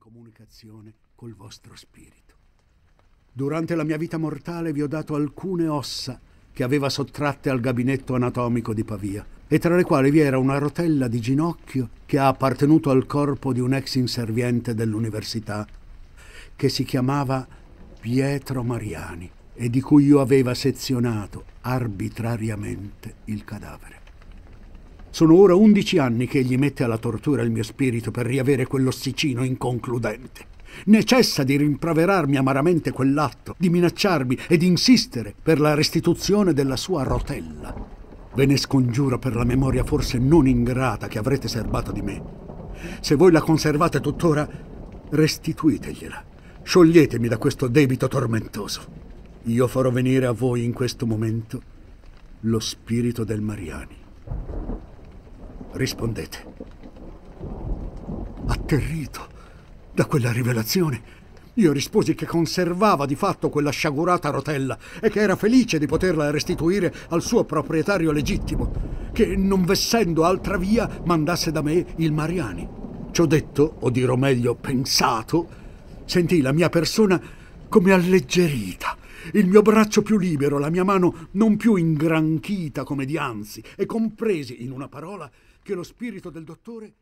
comunicazione col vostro spirito. Durante la mia vita mortale vi ho dato alcune ossa che aveva sottratte al gabinetto anatomico di Pavia e tra le quali vi era una rotella di ginocchio che ha appartenuto al corpo di un ex inserviente dell'università che si chiamava Pietro Mariani e di cui io aveva sezionato arbitrariamente il cadavere. Sono ora undici anni che egli mette alla tortura il mio spirito per riavere quell'ossicino inconcludente. Necessa di rimproverarmi amaramente quell'atto, di minacciarmi e di insistere per la restituzione della sua rotella. Ve ne scongiuro per la memoria forse non ingrata che avrete serbato di me. Se voi la conservate tuttora, restituitegliela. Scioglietemi da questo debito tormentoso. Io farò venire a voi in questo momento lo spirito del Mariani rispondete. Atterrito da quella rivelazione, io risposi che conservava di fatto quella sciagurata rotella e che era felice di poterla restituire al suo proprietario legittimo, che non vessendo altra via mandasse da me il Mariani. Ciò detto, o dirò meglio pensato, sentii la mia persona come alleggerita il mio braccio più libero, la mia mano non più ingranchita come dianzi, e compresi in una parola che lo spirito del dottore